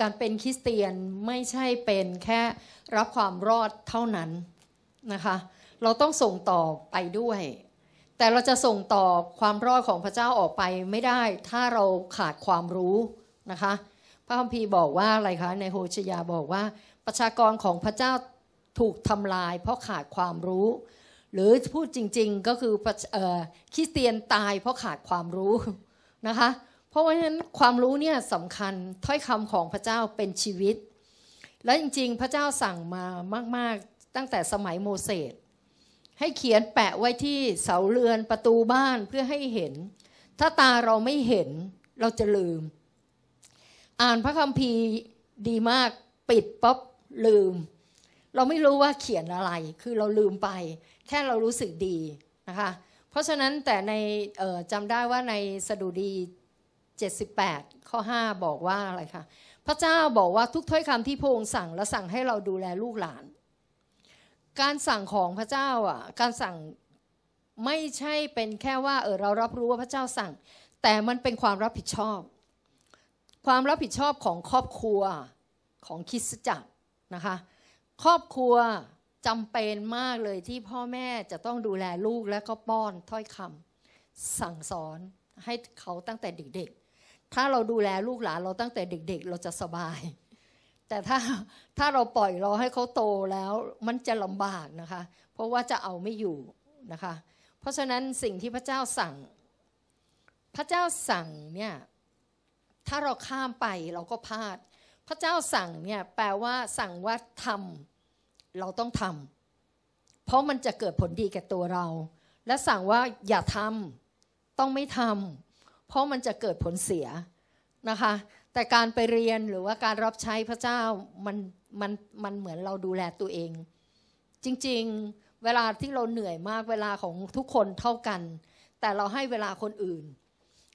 การเป็นคริสเตียนไม่ใช่เป็นแค่รับความรอดเท่านั้นนะคะ เราต้องส่งต่อไปด้วย แต่เราจะส่งต่อความรอดของพระเจ้าออกไปไม่ได้ถ้าเราขาดความรู้นะคะ พระคัมภีร์บอกว่าอะไรคะในโฮชยาบอกว่า ประชากรของพระเจ้าถูกทำลายเพราะขาดความรู้ หรือพูดจริงๆก็คือคริสเตียนตายเพราะขาดความรู้นะคะเพราะฉะนั้นความรู้เนี่ยสำคัญถ้อยคำของพระเจ้าเป็นชีวิต และจริงๆพระเจ้าสั่งมามากๆ ตั้งแต่สมัยโมเสสให้เขียนแปะไว้ที่เสาเรือนประตูบ้านเพื่อให้เห็น ถ้าตาเราไม่เห็นเราจะลืม อ่านพระคัมภีร์ดีมากปิดป๊อบลืม เราไม่รู้ว่าเขียนอะไร คือเราลืมไป แค่เรารู้สึกดีนะคะเพราะฉะนั้นแต่ในจำได้ว่าในสดุดี78ข้อ5บอกว่าอะไรคะพระเจ้าบอกว่าทุกถ้อยคำที่พระองค์สั่งและสั่งให้เราดูแลลูกหลาน การสั่งของพระเจ้าอ่ะการสั่งไม่ใช่เป็นแค่ว่าเออเรารับรู้ว่าพระเจ้าสั่ง แต่มันเป็นความรับผิดชอบ ความรับผิดชอบของครอบครัวของคิสจักรนะคะครอบครัวจำเป็นมากเลยที่พ่อแม่จะต้องดูแลลูกและก็ป้อนถ้อยคำสั่งสอนให้เขาตั้งแต่เด็กๆถ้าเราดูแลลูกหลานเราตั้งแต่เด็กๆ เราจะสบาย แต่ถ้าถ้าเราปล่อยรอให้เขาโตแล้ว มันจะลำบากนะคะ เพราะว่าจะเอาไม่อยู่นะคะ เพราะฉะนั้นสิ่งที่พระเจ้าสั่ง พระเจ้าสั่งเนี่ยถ้าเราข้ามไปเราก็พลาด พระเจ้าสั่งเนี่ยแปลว่าสั่งว่าทำเราต้องทำเพราะมันจะเกิดผลดีแก่ตัวเรา และสั่งว่าอย่าทำต้องไม่ทำเพราะมันจะเกิดผลเสียนะคะ แต่การไปเรียนหรือว่าการรับใช้พระเจ้า มันมันมันเหมือนเราดูแลตัวเอง จริงๆเวลาที่เราเหนื่อยมากเวลาของทุกคนเท่ากัน แต่เราให้เวลาคนอื่น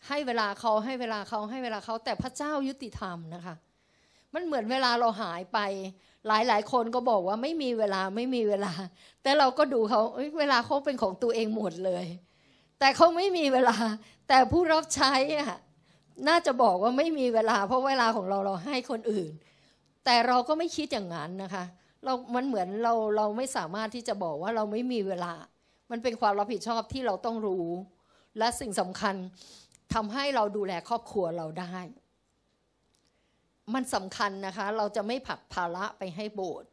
ให้เวลาเขาให้เวลาเขาให้เวลาเขาแต่พระเจ้ายุติธรรมนะคะ มันเหมือนเวลาเราหายไปหลายหลายคนก็บอกว่าไม่มีเวลาไม่มีเวลา แต่เราก็ดูเขาเวลาเขาเป็นของตัวเองหมดเลย แต่เขาไม่มีเวลาแต่ผู้รับใช้อะน่าจะบอกว่าไม่มีเวลา เพราะเวลาของเราเราให้คนอื่น แต่เราก็ไม่คิดอย่างนั้นนะคะเรามันเหมือนเราเราไม่สามารถที่จะบอกว่าเราไม่มีเวลา มันเป็นความรับผิดชอบที่เราต้องรู้ และสิ่งสำคัญทำให้เราดูแลครอบครัวเราได้ มันสำคัญนะคะ เราจะไม่ผักภาระไปให้โบสถ์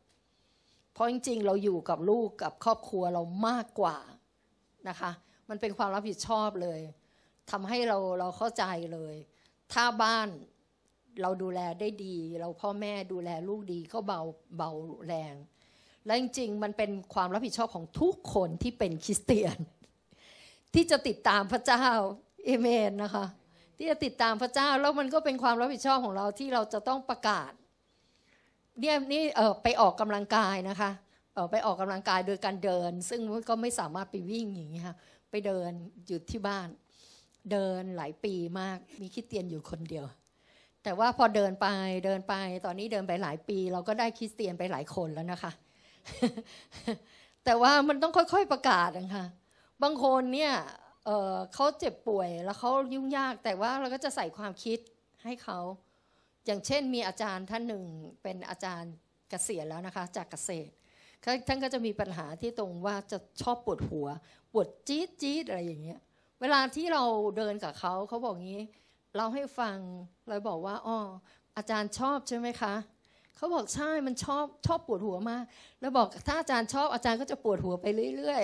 เพราะจริงๆเราอยู่กับลูกกับครอบครัวเรามากกว่านะคะ มันเป็นความรับผิดชอบเลยทำให้เราเราเข้าใจเลย ถ้าบ้านเราดูแลได้ดี เราพ่อแม่ดูแลลูกดีก็เบาเบาแรง และจริง ๆมันเป็นความรับผิดชอบของทุกคนที่เป็นคริสเตียนที่จะติดตามพระเจ้าเอเมนนะคะ ที่จะติดตามพระเจ้าแล้วมันก็เป็นความรับผิดชอบของเราที่เราจะต้องประกาศเนี่ยนี่เออไปออกกำลังกายนะคะ เออไปออกกำลังกายโดยการเดิน ซึ่งก็ไม่สามารถไปวิ่งอย่างนี้ค่ะไปเดินหยุดที่บ้านเดินหลายปีมาก มีคิดเตียนอยู่คนเดียว แต่ว่าพอเดินไปเดินไปตอนนี้เดินไปหลายปี เราก็ได้คิดเตียนไปหลายคนแล้วนะคะ แต่ว่ามันต้องค่อยๆประกาศนะคะ บางคนเนี่ยเเขาเจ็บป่วยแล้วเขายุ่งยาก แต่ว่าเราก็จะใส่ความคิดให้เขา อย่างเช่นมีอาจารย์ท่านหนึ่งเป็นอาจารย์เกษียณแล้วนะคะ จากเกษตรท่านก็จะมีปัญหาที่ตรงว่าจะชอบปวดหัว ปวดจี๊ดจี๊ดอะไรอย่างเงี้ยเวลาที่เราเดินกับเขา เขาบอกงี้ เราให้ฟังเราบอกว่าอ๋ออาจารย์ชอบใช่ไหมคะเขาบอกใช่มันชอบชอบปวดหัวมาก แล้วบอกถ้าอาจารย์ชอบ อาจารย์ก็จะปวดหัวไปเรื่อย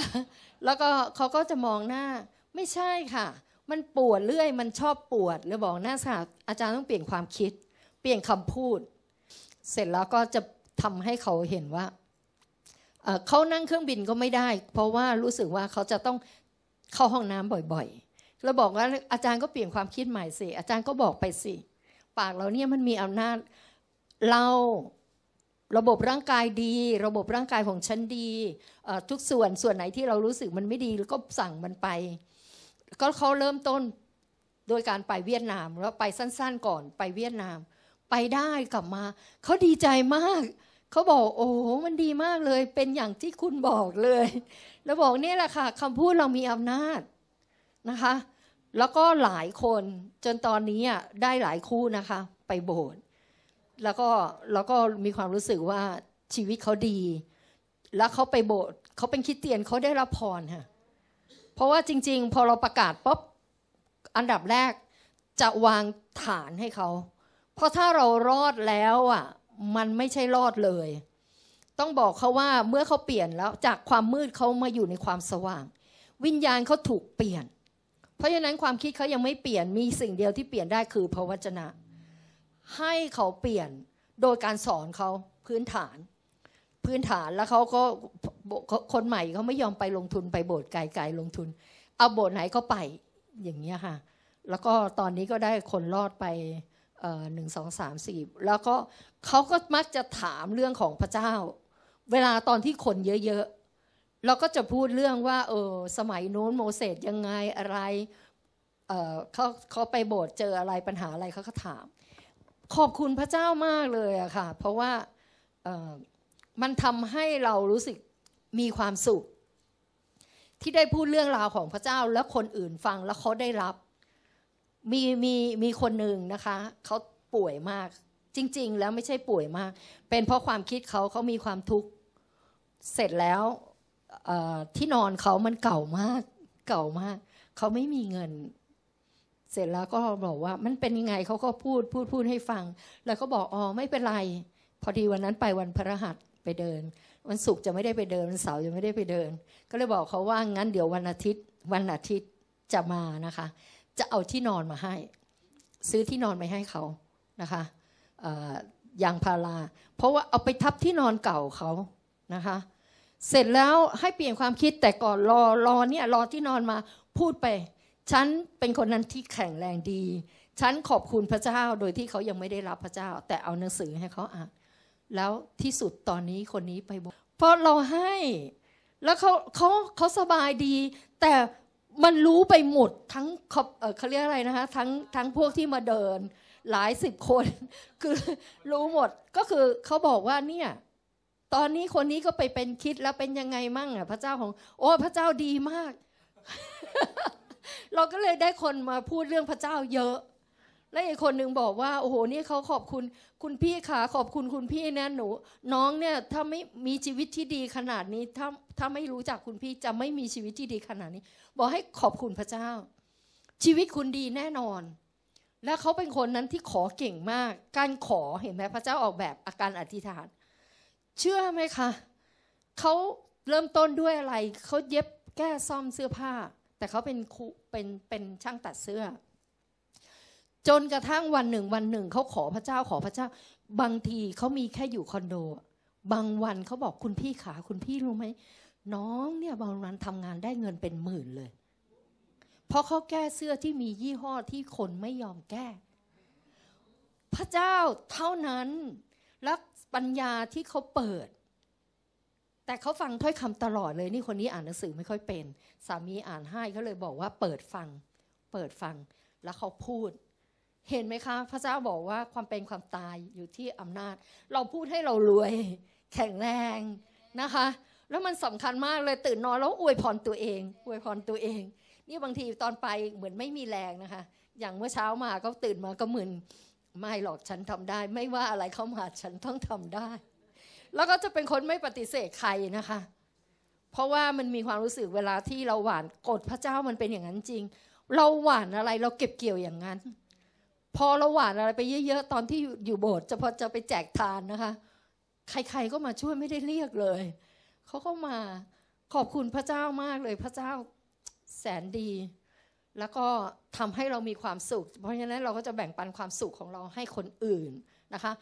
ๆแล้วก็เขาก็จะมองหน้า ไม่ใช่ค่ะ มันปวดเรื่อยมันชอบปวดแล้วบอกหน้าสาอาจารย์ต้องเปลี่ยนความคิด เปลี่ยนคำพูด เสร็จแล้วก็จะทำให้เขาเห็นว่าเขานั่งเครื่องบินก็ไม่ได้ เพราะว่ารู้สึกว่าเขาจะต้องเข้าห้องน้ำบ่อยๆ แล้วบอกว่าอาจารย์ก็เปลี่ยนความคิดใหม่สิอาจารย์ก็บอกไปสิ ปากเราเนี่ยมันมีอำนาจ เรา ระบบร่างกายดี ระบบร่างกายของฉันดี ทุกส่วนส่วนไหนที่เรารู้สึกมันไม่ดีก็สั่งมันไป ก็เขาเริ่มต้นโดยการไปเวียดนาม แล้วไปสั้นๆก่อนไปเวียดนาม ไปได้กลับมาเขาดีใจมากเขาบอกโอ้มันดีมากเลยเป็นอย่างที่คุณบอกเลย แล้วบอกนี่แหละค่ะคำพูดเรามีอำนาจนะคะ แล้วก็หลายคนจนตอนนี้ได้หลายคู่นะคะ ไปโบสถ์แล้วก็แล้วก็มีความรู้สึกว่าชีวิตเขาดี แล้วเขาไปโบสถ์เขาเป็นคิดเตียนเขาได้รับพรค่ะเพราะว่าจริงๆ พอเราประกาศปุ๊บอันดับแรกจะวางฐานให้เขาเพราะถ้าเรารอดแล้วอ่ะมันไม่ใช่รอดเลย ต้องบอกเขาว่าเมื่อเขาเปลี่ยนแล้วจากความมืดเขามาอยู่ในความสว่าง วิญญาณเขาถูกเปลี่ยน เพราะฉะนั้นความคิดเขายังไม่เปลี่ยน มีสิ่งเดียวที่เปลี่ยนได้คือพระวจนะ ให้เขาเปลี่ยนโดยการสอนเขาพื้นฐาน พื้นฐานแล้วเขาก็ คนใหม่เขาไม่ยอมไปลงทุนไปโบสถ์ไกลๆลงทุนเอาโบสถ์ไหนเขาไปอย่างเงี้ยค่ะ แล้วก็ตอนนี้ก็ได้คนรอดไปหนึ่งสองสามสี่แล้วก็เขาก็มักจะถามเรื่องของพระเจ้า เวลาตอนที่คนเยอะๆเราก็จะพูดเรื่องว่าเออสมัยโน้นโมเสสยังไงอะไรเเขาเขาไปโบสถ์เจออะไรปัญหาอะไรเขาก็ถาม ขอบคุณพระเจ้ามากเลยอะค่ะเพราะว่ามันทำให้เรารู้สึกมีความสุข ที่ได้พูดเรื่องราวของพระเจ้าและคนอื่นฟังแล้วเขาได้รับมีมีมีคนหนึ่งนะคะ เขาป่วยมาก จริง ๆ แล้วไม่ใช่ป่วยมาก เป็นเพราะความคิดเขาเขามีความทุกข์เสร็จแล้วที่นอนเขามันเก่ามาก เก่ามากเขาไม่มีเงิน เสร็จแล้วก็บอกว่า มันเป็นยังไงเขาก็พูดพูดพูดให้ฟัง แล้วก็บอกอ๋อไม่เป็นไร พอดีวันนั้นไปวันพระหัสไปเดิน วันศุกร์จะไม่ได้ไปเดินวันเสาร์จะไม่ได้ไปเดิน ก็เลยบอกเขาว่างั้นเดี๋ยววันอาทิตย์ วันอาทิตย์จะมานะคะจะเอาที่นอนมาให้ ซื้อที่นอนไปให้เขานะคะยางพารา เพราะว่าเอาไปทับที่นอนเก่าเขานะคะ เสร็จแล้วให้เปลี่ยนความคิดแต่ก่อน รอรอเนี่ยรอที่นอนมา พูดไป ฉันเป็นคนนั้นที่แข็งแรงดีฉันขอบคุณพระเจ้า โดยที่เขายังไม่ได้รับพระเจ้า แต่เอาหนังสือให้เขาอ่านแล้วที่สุดตอนนี้คนนี้ไปบอกเพราะเราให้แล้วเขาเขาเขาสบายดีแต่มันรู้ไปหมดทั้งเขาเรียกอะไรนะคะทั้งทั้งพวกที่มาเดิน หลายสิบคน คือ รู้หมดก็คือเขาบอกว่าเนี่ย ตอนนี้คนนี้ก็ไปเป็นคิดแล้วเป็นยังไงมั่งอ่ะ พระเจ้าของ โอ้พระเจ้าดีมาก เราก็เลยได้คนมาพูดเรื่องพระเจ้าเยอะแล้ไอีกคนหนึ่งบอกว่าโอ้โหนี่เขาขอบคุณคุณพี่ขาขอบคุณคุณพี่นะหนู น้องเนี่ยถ้าไม่มีชีวิตที่ดีขนาดนี้ ถ้าถ้าไม่รู้จักคุณพี่จะไม่มีชีวิตที่ดีขนาดนี้ บอกให้ขอบคุณพระเจ้า ชีวิตคุณดีแน่นอน และเขาเป็นคนนั้นที่ขอเก่งมาก การขอเห็นไหมพระเจ้าออกแบบอาการอธิษฐาน เชื่อไหมคะเขาเริ่มต้นด้วยอะไรเขาเย็บแก้ซ่อมเสื้อผ้า แต่เขาเป็นคเป็นเป็นช่างตัดเสื้อจนกระทั่งวันหนึ่งวันหนึ่งเขาขอพระเจ้าขอพระเจ้าบางทีเขามีแค่อยู่คอนโด บางวันเขาบอกคุณพี่ขาคุณพี่รู้ไหมน้องเนี่ยบางวันทำงานได้เงินเป็นหมื่นเลย เพราะเขาแก้เสื้อที่มียี่ห้อ ที่คนไม่ยอมแก้ พระเจ้าเท่านั้นรักปัญญาที่เขาเปิด แต่เขาฟังถ้อยคำตลอดเลยนี่คนนี้อ่านหนังสือไม่ค่อยเป็น สามีอ่านให้เขาเลยบอกว่าเปิดฟัง เปิดฟังแล้วเขาพูดเห็นไหมคะพระเจ้าบอกว่าความเป็นความตายอยู่ที่อำนาจ เราพูดให้เรารวยแข็งแรงนะคะ แล้วมันสำคัญมากเลยตื่นนอนแล้วอวยพรตัวเองอวยพรตัวเอง นี่บางทีตอนไปเหมือนไม่มีแรงนะคะอย่างเมื่อเช้ามาก็ตื่นมาก็มึน ไม่หรอกฉันทำได้ ไม่ว่าอะไรเข้ามา ฉันต้องทำได้ แล้วก็จะเป็นคนไม่ปฏิเสธใครนะคะ เพราะว่ามันมีความรู้สึกเวลาที่เราหวานกดพระเจ้ามันเป็นอย่างนั้นจริง เราหวานอะไรเราเก็บเกี่ยวอย่างนั้นพอเราหวานอะไรไปเยอะๆ ตอนที่อยู่โบสถ์จะพอจะไปแจกทานนะคะ ใครๆก็มาช่วยไม่ได้เรียกเลย เขาก็มาขอบคุณพระเจ้ามากเลย พระเจ้าแสนดี แล้วก็ทำให้เรามีความสุข เพราะฉะนั้นเราก็จะแบ่งปันความสุขของเราให้คนอื่นนะคะ